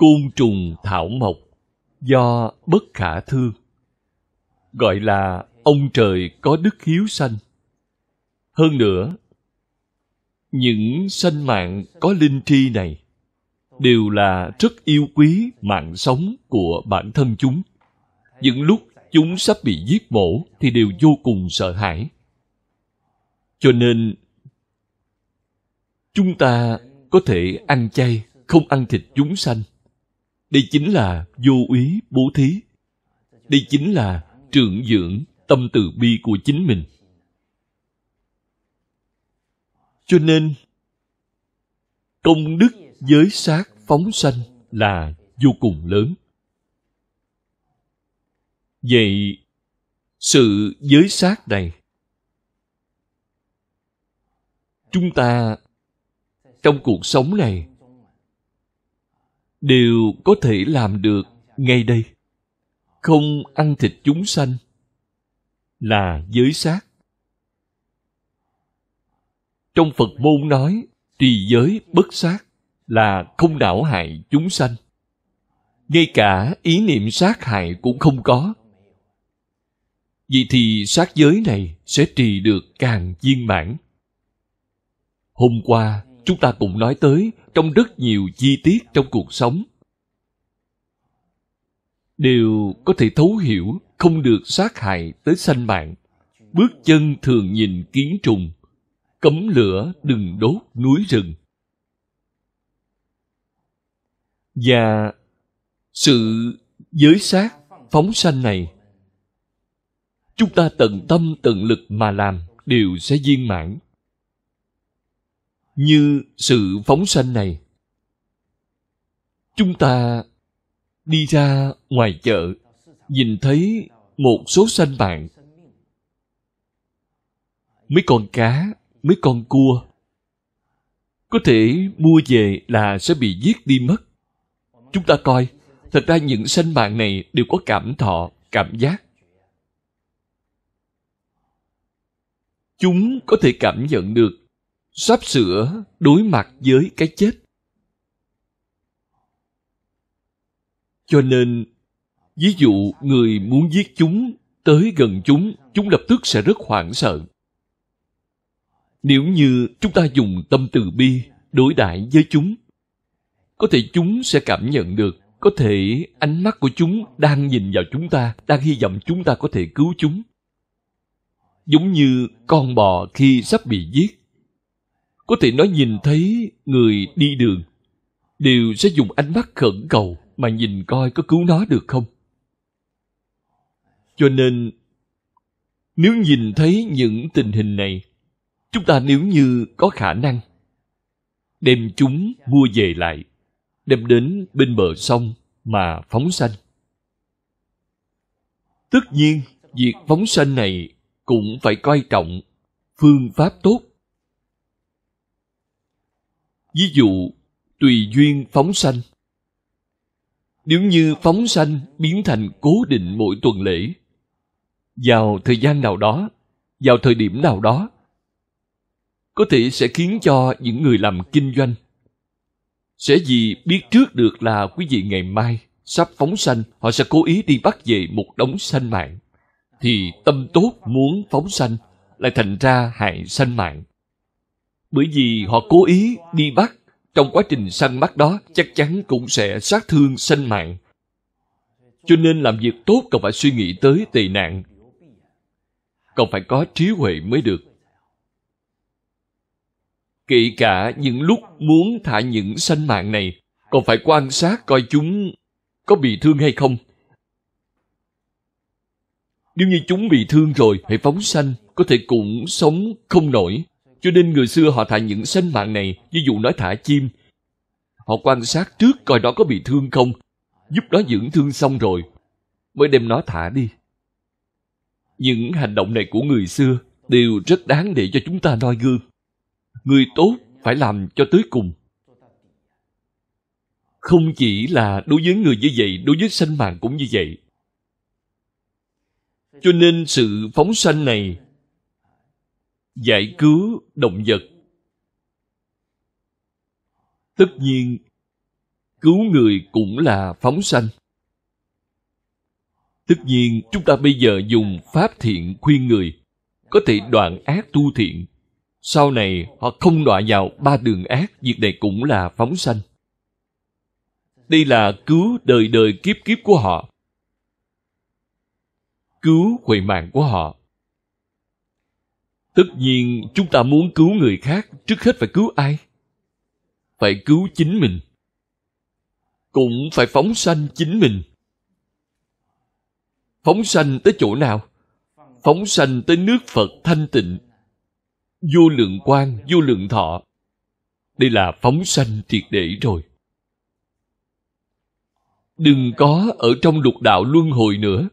côn trùng thảo mộc do bất khả thương gọi là ông trời có đức hiếu sanh hơn nữa những sanh mạng có linh tri này đều là rất yêu quý mạng sống của bản thân chúng những lúc chúng sắp bị giết mổ thì đều vô cùng sợ hãi cho nên chúng ta có thể ăn chay không ăn thịt chúng sanh đây chính là vô úy bố thí đây chính là trưởng dưỡng tâm từ bi của chính mình cho nên công đức giới sát phóng sanh là vô cùng lớn vậy sự giới sát này chúng ta trong cuộc sống này đều có thể làm được ngay đây không ăn thịt chúng sanh là giới sát trong phật môn nói trì giới bất sát là không đảo hại chúng sanh ngay cả ý niệm sát hại cũng không có vậy thì sát giới này sẽ trì được càng viên mãn hôm qua chúng ta cũng nói tới trong rất nhiều chi tiết trong cuộc sống đều có thể thấu hiểu không được sát hại tới sanh mạng bước chân thường nhìn kiến trùng cấm lửa đừng đốt núi rừng và sự giới sát phóng sanh này chúng ta tận tâm tận lực mà làm đều sẽ viên mãn như sự phóng sanh này chúng ta đi ra ngoài chợ nhìn thấy một số sanh mạng, mấy con cá mấy con cua có thể mua về là sẽ bị giết đi mất chúng ta coi thật ra những sanh mạng này đều có cảm thọ cảm giác chúng có thể cảm nhận được sắp sửa đối mặt với cái chết cho nên ví dụ người muốn giết chúng tới gần chúng chúng lập tức sẽ rất hoảng sợ nếu như chúng ta dùng tâm từ bi đối đãi với chúng có thể chúng sẽ cảm nhận được có thể ánh mắt của chúng đang nhìn vào chúng ta đang hy vọng chúng ta có thể cứu chúng giống như con bò khi sắp bị giết có thể nói nhìn thấy người đi đường đều sẽ dùng ánh mắt khẩn cầu mà nhìn coi có cứu nó được không cho nên nếu nhìn thấy những tình hình này chúng ta nếu như có khả năng đem chúng mua về lại đem đến bên bờ sông mà phóng sanh tất nhiên việc phóng sanh này cũng phải coi trọng phương pháp tốt ví dụ tùy duyên phóng sanh nếu như phóng sanh biến thành cố định mỗi tuần lễ vào thời gian nào đó vào thời điểm nào đó có thể sẽ khiến cho những người làm kinh doanh sẽ gì biết trước được là quý vị ngày mai sắp phóng sanh họ sẽ cố ý đi bắt về một đống sanh mạng thì tâm tốt muốn phóng sanh lại thành ra hại sanh mạng bởi vì họ cố ý đi bắt, trong quá trình săn bắt đó chắc chắn cũng sẽ sát thương sinh mạng. Cho nên làm việc tốt cần phải suy nghĩ tới tệ nạn. Cần phải có trí huệ mới được. Kể cả những lúc muốn thả những sinh mạng này, còn phải quan sát coi chúng có bị thương hay không. Nếu như chúng bị thương rồi, hệ phóng sanh có thể cũng sống không nổi. Cho nên người xưa họ thả những sinh mạng này, ví dụ nói thả chim. Họ quan sát trước coi nó có bị thương không, giúp nó dưỡng thương xong rồi, mới đem nó thả đi. Những hành động này của người xưa đều rất đáng để cho chúng ta noi gương. Người tốt phải làm cho tới cùng. Không chỉ là đối với người như vậy, đối với sinh mạng cũng như vậy. Cho nên sự phóng sanh này giải cứu động vật tất nhiên cứu người cũng là phóng sanh tất nhiên chúng ta bây giờ dùng pháp thiện khuyên người có thể đoạn ác tu thiện sau này họ không đọa vào ba đường ác việc này cũng là phóng sanh đây là cứu đời đời kiếp kiếp của họ cứu huệ mạng của họ tất nhiên chúng ta muốn cứu người khác trước hết phải cứu ai phải cứu chính mình cũng phải phóng sanh chính mình phóng sanh tới chỗ nào phóng sanh tới nước phật thanh tịnh vô lượng quan vô lượng thọ đây là phóng sanh triệt để rồi đừng có ở trong lục đạo luân hồi nữa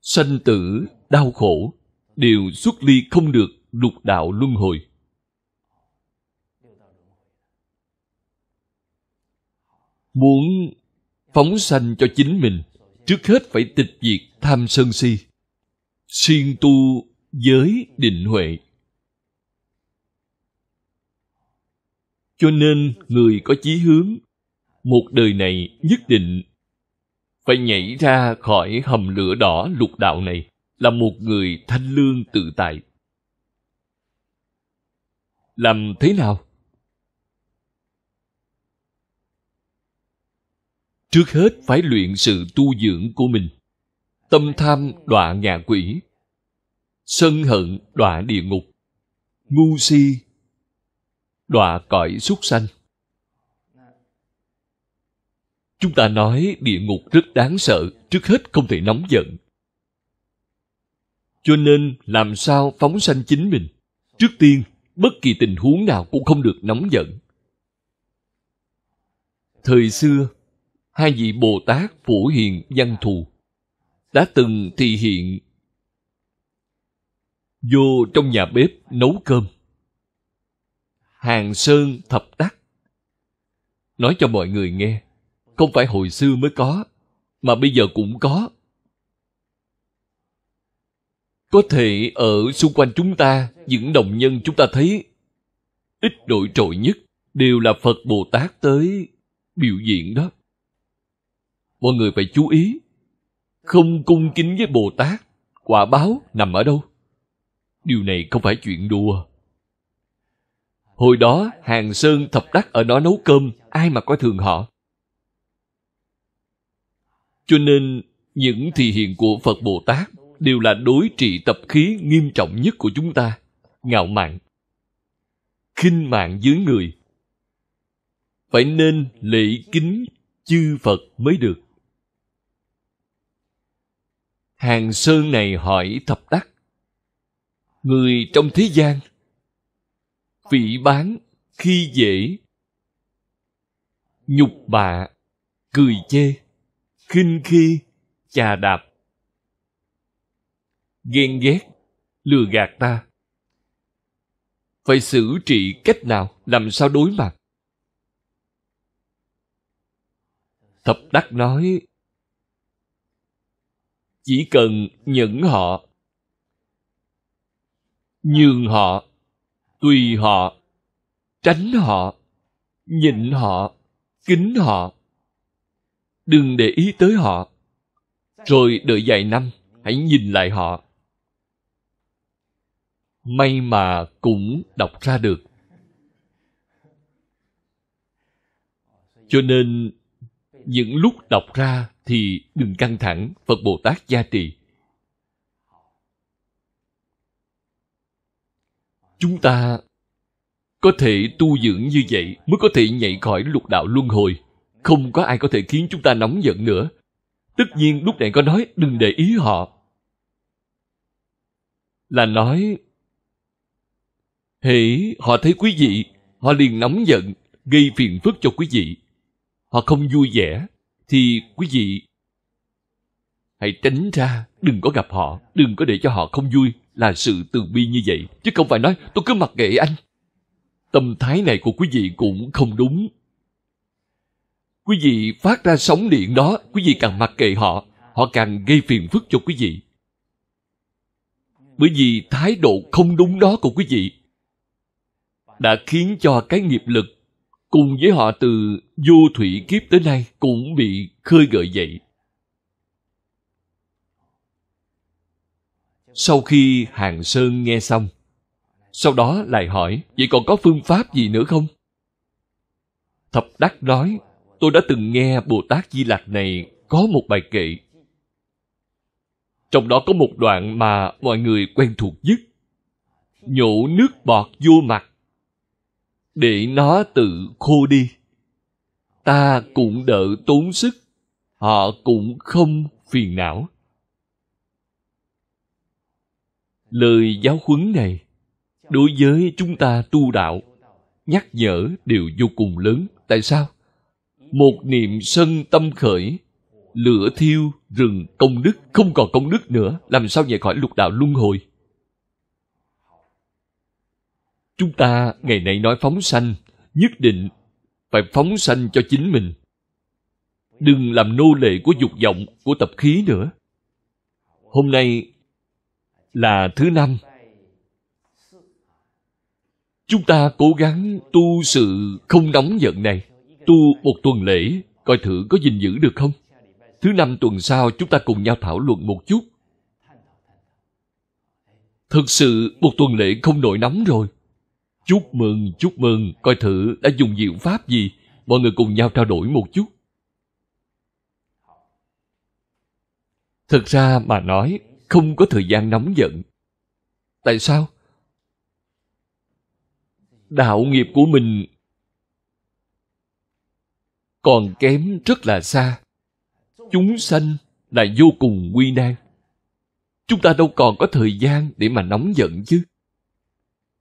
sanh tử đau khổ đều xuất ly không được lục đạo luân hồi. Muốn phóng sanh cho chính mình, trước hết phải tịch diệt tham sân si. Xuyên tu giới định huệ. Cho nên người có chí hướng, một đời này nhất định phải nhảy ra khỏi hầm lửa đỏ lục đạo này là một người thanh lương tự tại làm thế nào trước hết phải luyện sự tu dưỡng của mình tâm tham đọa ngạ quỷ sân hận đọa địa ngục ngu si đọa cõi súc sanh chúng ta nói địa ngục rất đáng sợ trước hết không thể nóng giận cho nên làm sao phóng sanh chính mình? Trước tiên, bất kỳ tình huống nào cũng không được nóng giận. Thời xưa, hai vị Bồ Tát Phổ Hiền Văn Thù đã từng thị hiện vô trong nhà bếp nấu cơm. Hàng Sơn Thập Đắc nói cho mọi người nghe, không phải hồi xưa mới có, mà bây giờ cũng có có thể ở xung quanh chúng ta những đồng nhân chúng ta thấy ít nổi trội nhất đều là phật bồ tát tới biểu diễn đó mọi người phải chú ý không cung kính với bồ tát quả báo nằm ở đâu điều này không phải chuyện đùa hồi đó hàng sơn thập đắc ở đó nấu cơm ai mà coi thường họ cho nên những thị hiện của phật bồ tát đều là đối trị tập khí nghiêm trọng nhất của chúng ta ngạo mạn khinh mạng dưới người phải nên lễ kính chư phật mới được hàng sơn này hỏi thập đắc người trong thế gian phỉ bán khi dễ nhục bạ cười chê khinh khi chà đạp ghen ghét, lừa gạt ta. Phải xử trị cách nào, làm sao đối mặt? Thập Đắc nói, chỉ cần nhẫn họ, nhường họ, tùy họ, tránh họ, nhịn họ, kính họ. Đừng để ý tới họ. Rồi đợi vài năm, hãy nhìn lại họ may mà cũng đọc ra được cho nên những lúc đọc ra thì đừng căng thẳng phật bồ tát gia trì chúng ta có thể tu dưỡng như vậy mới có thể nhảy khỏi lục đạo luân hồi không có ai có thể khiến chúng ta nóng giận nữa tất nhiên lúc này có nói đừng để ý họ là nói Hễ họ thấy quý vị, họ liền nóng giận, gây phiền phức cho quý vị. Họ không vui vẻ, thì quý vị hãy tránh ra, đừng có gặp họ, đừng có để cho họ không vui là sự từ bi như vậy. Chứ không phải nói tôi cứ mặc kệ anh. Tâm thái này của quý vị cũng không đúng. Quý vị phát ra sóng điện đó, quý vị càng mặc kệ họ, họ càng gây phiền phức cho quý vị. Bởi vì thái độ không đúng đó của quý vị đã khiến cho cái nghiệp lực cùng với họ từ du thủy kiếp tới nay cũng bị khơi gợi dậy. Sau khi Hàng Sơn nghe xong, sau đó lại hỏi, vậy còn có phương pháp gì nữa không? Thập Đắc nói, tôi đã từng nghe Bồ Tát Di Lặc này có một bài kệ. Trong đó có một đoạn mà mọi người quen thuộc nhất. Nhổ nước bọt vô mặt để nó tự khô đi ta cũng đỡ tốn sức họ cũng không phiền não lời giáo huấn này đối với chúng ta tu đạo nhắc nhở đều vô cùng lớn tại sao một niệm sân tâm khởi lửa thiêu rừng công đức không còn công đức nữa làm sao nhảy khỏi lục đạo luân hồi chúng ta ngày nay nói phóng sanh nhất định phải phóng sanh cho chính mình đừng làm nô lệ của dục vọng của tập khí nữa hôm nay là thứ năm chúng ta cố gắng tu sự không nóng giận này tu một tuần lễ coi thử có gìn giữ được không thứ năm tuần sau chúng ta cùng nhau thảo luận một chút thực sự một tuần lễ không nổi nóng rồi Chúc mừng, chúc mừng, coi thử đã dùng diệu pháp gì. Mọi người cùng nhau trao đổi một chút. Thực ra mà nói, không có thời gian nóng giận. Tại sao? Đạo nghiệp của mình còn kém rất là xa. Chúng sanh là vô cùng nguy nan. Chúng ta đâu còn có thời gian để mà nóng giận chứ.